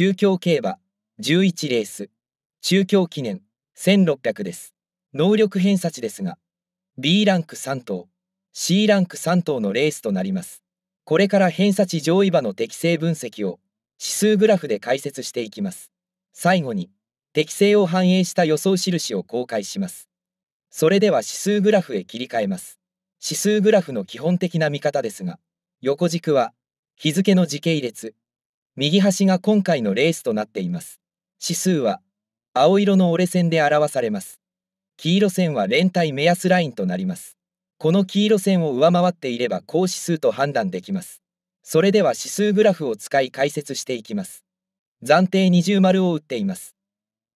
中京競馬11レース中京記念1600です能力偏差値ですが B ランク3頭 C ランク3頭のレースとなりますこれから偏差値上位馬の適正分析を指数グラフで解説していきます最後に適正を反映した予想印を公開しますそれでは指数グラフへ切り替えます指数グラフの基本的な見方ですが横軸は日付の時系列右端が今回のレースとなっています。指数は青色の折れ線で表されます。黄色線は連帯目安ラインとなります。この黄色線を上回っていれば高指数と判断できます。それでは指数グラフを使い解説していきます。暫定20丸を打っています。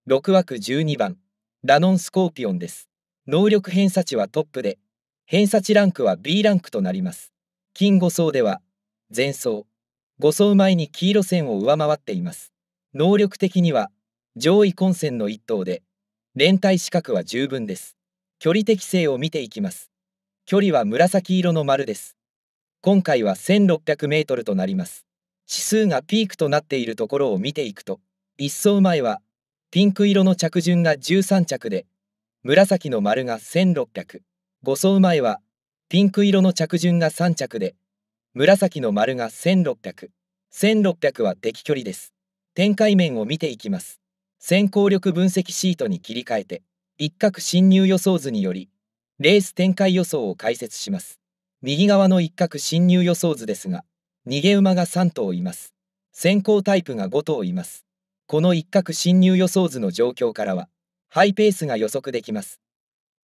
6枠12番、ラノンスコーピオンです。能力偏差値はトップで、偏差値ランクは B ランクとなります。金5層では、前走、5走前に黄色線を上回っています。能力的には上位混戦の1頭で、連帯資格は十分です。距離適性を見ていきます。距離は紫色の丸です。今回は1600メートルとなります。指数がピークとなっているところを見ていくと、1走前はピンク色の着順が13着で、紫の丸が1600。5走前はピンク色の着順が3着で、紫の丸が1600。1600は敵距離です。展開面を見ていきます。先行力分析シートに切り替えて、一角侵入予想図により、レース展開予想を解説します。右側の一角侵入予想図ですが、逃げ馬が3頭います。先行タイプが5頭います。この一角侵入予想図の状況からは、ハイペースが予測できます。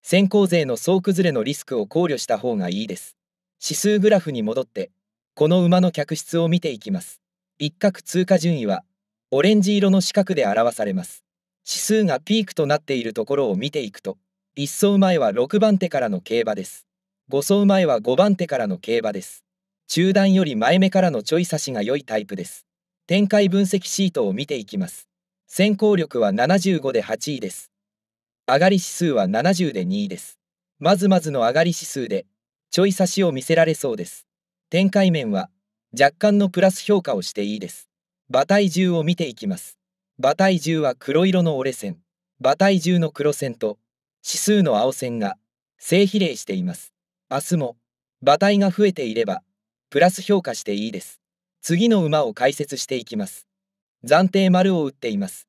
先行勢の総崩れのリスクを考慮した方がいいです。指数グラフに戻って、この馬の客室を見ていきます。一角通過順位は、オレンジ色の四角で表されます。指数がピークとなっているところを見ていくと、一走前は6番手からの競馬です。5走前は5番手からの競馬です。中段より前目からのちょい差しが良いタイプです。展開分析シートを見ていきます。先行力は75で8位です。上がり指数は70で2位です。まずまずの上がり指数で、ちょい差しを見せられそうです。展開面は若干のプラス評価をしていいです。馬体重を見ていきます。馬体重は黒色の折れ線、馬体重の黒線と指数の青線が正比例しています。明日も馬体が増えていればプラス評価していいです。次の馬を解説していきます。暫定丸を打っています。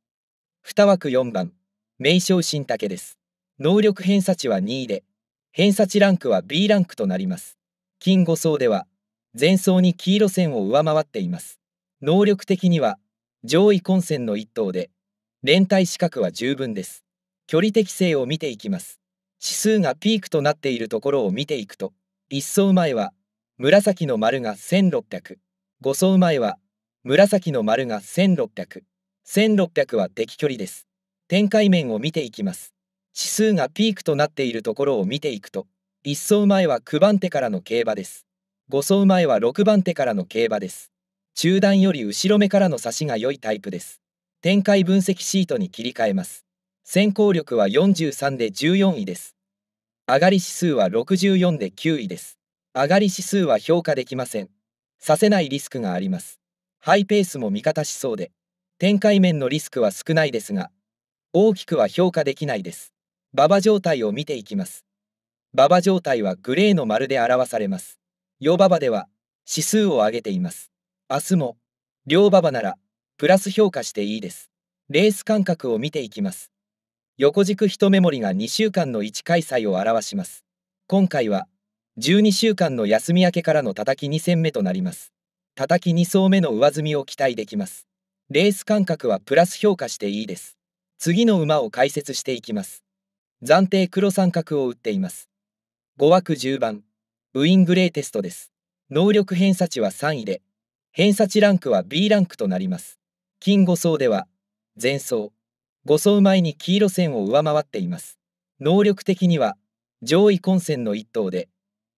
2枠4番、名称新竹です。能力偏差値は2位で、偏差値ランクは B ランクとなります。金5層では、前走に黄色線を上回っています。能力的には上位混戦の一頭で、連帯資格は十分です。距離適性を見ていきます。指数がピークとなっているところを見ていくと、1走前は紫の丸が1600、5走前は紫の丸が1600、1600は敵距離です。展開面を見ていきます。指数がピークとなっているところを見ていくと、1走前は9番手からの競馬です。5走前は6番手からの競馬です。中段より後ろ目からの差しが良いタイプです。展開分析シートに切り替えます。先行力は43で14位です。上がり指数は64で9位です。上がり指数は評価できません。させないリスクがあります。ハイペースも味方しそうで、展開面のリスクは少ないですが、大きくは評価できないです。馬場状態を見ていきます。馬場状態はグレーの丸で表されます。ヨババでは指数を上げています。明日も、両馬場なら、プラス評価していいです。レース間隔を見ていきます。横軸一目盛りが2週間の1開催を表します。今回は、12週間の休み明けからの叩き2戦目となります。叩き2層目の上積みを期待できます。レース間隔はプラス評価していいです。次の馬を解説していきます。暫定黒三角を打っています。5枠10番。ウィングレーテストです。能力偏差値は3位で、偏差値ランクは B ランクとなります。金5層では、前層、5層前に黄色線を上回っています。能力的には、上位混戦の1等で、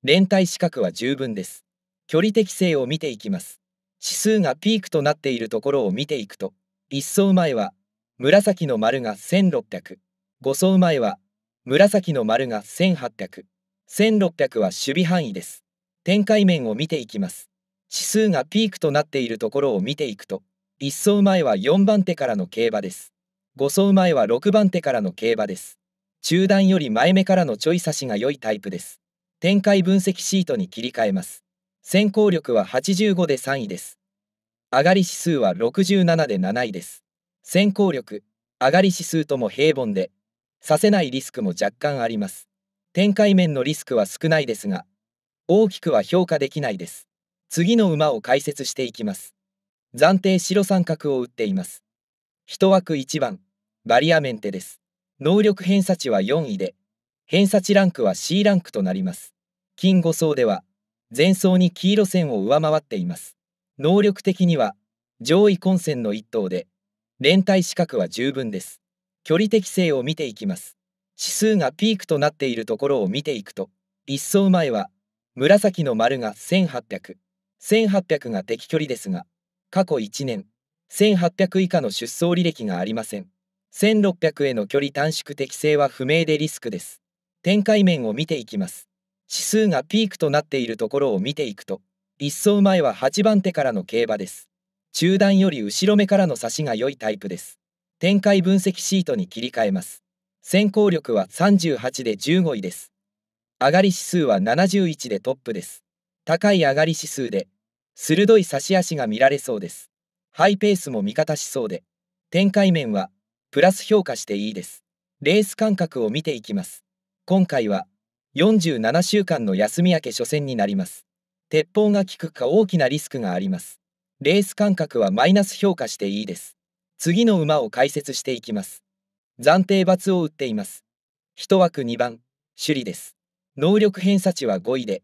連帯資格は十分です。距離適性を見ていきます。指数がピークとなっているところを見ていくと、1層前は、紫の丸が1600、5層前は、紫の丸が1800、1600は守備範囲です。展開面を見ていきます。指数がピークとなっているところを見ていくと、1走前は4番手からの競馬です。5走前は6番手からの競馬です。中段より前目からのちょい差しが良いタイプです。展開分析シートに切り替えます。先行力は85で3位です。上がり指数は67で7位です。先行力、上がり指数とも平凡で、させないリスクも若干あります。展開面のリスクは少ないですが、大きくは評価できないです。次の馬を解説していきます。暫定白三角を打っています。1枠1番、バリアメンテです。能力偏差値は4位で、偏差値ランクは C ランクとなります。金5層では、前走に黄色線を上回っています。能力的には、上位混戦の1頭で、連帯資格は十分です。距離適性を見ていきます。指数がピークとなっているところを見ていくと一層前は紫の丸が1800、1800が適距離ですが、過去1年、1800以下の出走履歴がありません。1600への距離短縮適性は不明でリスクです。展開面を見ていきます。指数がピークとなっているところを見ていくと、一走前は8番手からの競馬です。中段より後ろ目からの差しが良いタイプです。展開分析シートに切り替えます。先行力は38で15位です。上がり指数は71でトップです。高い上がり指数で、鋭い差し足が見られそうです。ハイペースも味方しそうで、展開面は、プラス評価していいです。レース間隔を見ていきます。今回は、47週間の休み明け初戦になります。鉄砲が効くか大きなリスクがあります。レース間隔はマイナス評価していいです。次の馬を解説していきます。暫定罰を打っています。1枠2番、首里です。能力偏差値は5位で、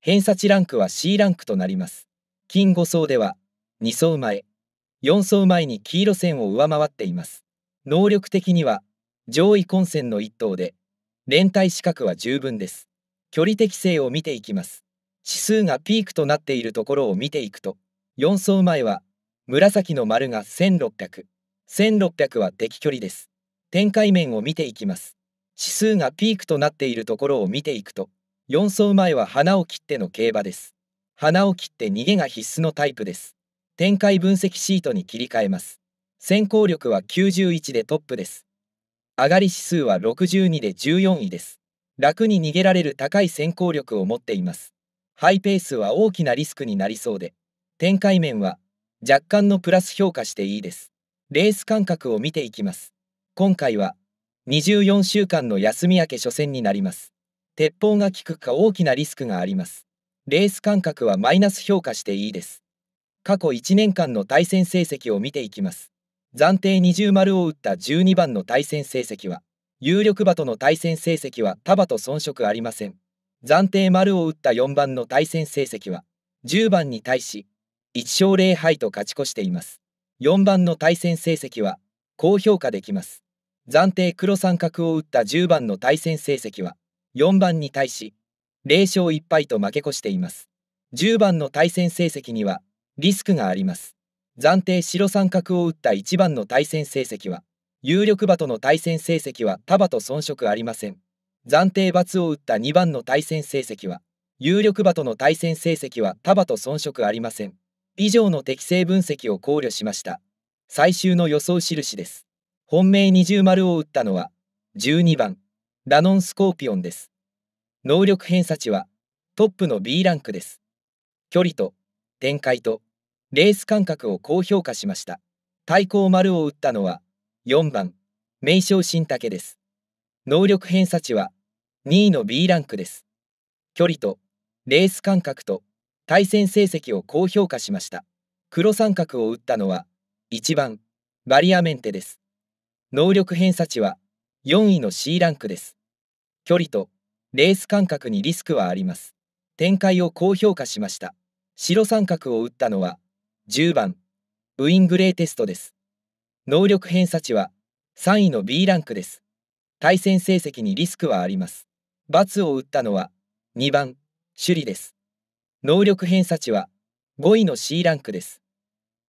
偏差値ランクは C ランクとなります。金5層では、2層前、4層前に黄色線を上回っています。能力的には、上位混戦の1等で、連帯資格は十分です。距離適性を見ていきます。指数がピークとなっているところを見ていくと、4層前は、紫の丸が1600、1600は敵距離です。展開面を見ていきます。指数がピークとなっているところを見ていくと、4走前は花を切っての競馬です。花を切って逃げが必須のタイプです。展開分析シートに切り替えます。先行力は91でトップです。上がり指数は62で14位です。楽に逃げられる高い先行力を持っています。ハイペースは大きなリスクになりそうで、展開面は若干のプラス評価していいです。レース間隔を見ていきます。今回は24週間の休み明け初戦になります。鉄砲が効くか大きなリスクがあります。レース間隔はマイナス評価していいです。過去1年間の対戦成績を見ていきます。暫定20丸を打った12番の対戦成績は、有力馬との対戦成績は束と遜色ありません。暫定丸を打った4番の対戦成績は、10番に対し、1勝0敗と勝ち越しています。4番の対戦成績は、高評価できます。暫定黒三角を打った10番の対戦成績は4番に対し0勝1敗と負け越しています。10番の対戦成績にはリスクがあります。暫定白三角を打った1番の対戦成績は有力馬との対戦成績は束と遜色ありません。暫定罰を打った2番の対戦成績は有力馬との対戦成績は束と遜色ありません。以上の適正分析を考慮しました。最終の予想印です。本命二重丸を打ったのは、12番、ダノンスコーピオンです。能力偏差値は、トップの B ランクです。距離と、展開と、レース間隔を高評価しました。対抗丸を打ったのは、4番、名称新竹です。能力偏差値は、2位の B ランクです。距離と、レース間隔と、対戦成績を高評価しました。黒三角を打ったのは、1番、バリアメンテです。能力偏差値は4位の C ランクです。距離とレース間隔にリスクはあります。展開を高評価しました。白三角を打ったのは10番、ウイングレーテストです。能力偏差値は3位の B ランクです。対戦成績にリスクはあります。×を打ったのは2番、首里です。能力偏差値は5位の C ランクです。